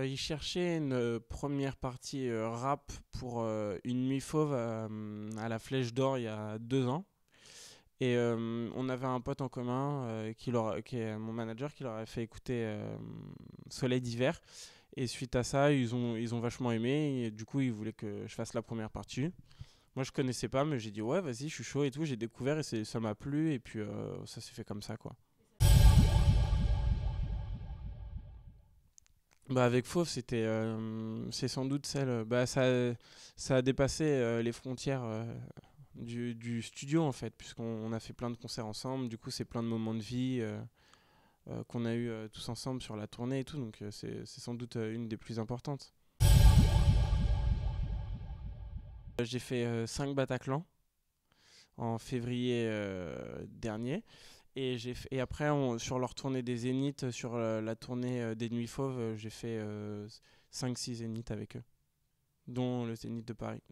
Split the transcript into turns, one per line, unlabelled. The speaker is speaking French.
Euh, ils cherchaient une euh, première partie euh, rap pour Une Nuit Fauve à, la Flèche d'Or il y a deux ans. Et on avait un pote en commun, qui, qui, est mon manager, qui leur a fait écouter Soleil d'hiver. Et suite à ça, ils ont, ils ont vachement aimé. Et du coup, ils voulaient que je fasse la première partie. Moi, je connaissais pas, mais j'ai dit ouais, vas-y, je suis chaud et tout. J'ai découvert et ça m'a plu. Et puis, ça s'est fait comme ça, quoi. Bah, avec Fauve, c'était, euh, c'est sans doute celle. Euh, bah, ça, a dépassé euh, les frontières du, studio en fait, puisqu'on a fait plein de concerts ensemble. Du coup, c'est plein de moments de vie qu'on a eu tous ensemble sur la tournée et tout. Donc, c'est, sans doute une des plus importantes. J'ai fait 5 Bataclan en février dernier. Et, et après, sur leur tournée des Zéniths, euh, sur euh, la, tournée euh, des Nuits Fauves, j'ai fait 5-6 Zéniths avec eux, dont le Zénith de Paris.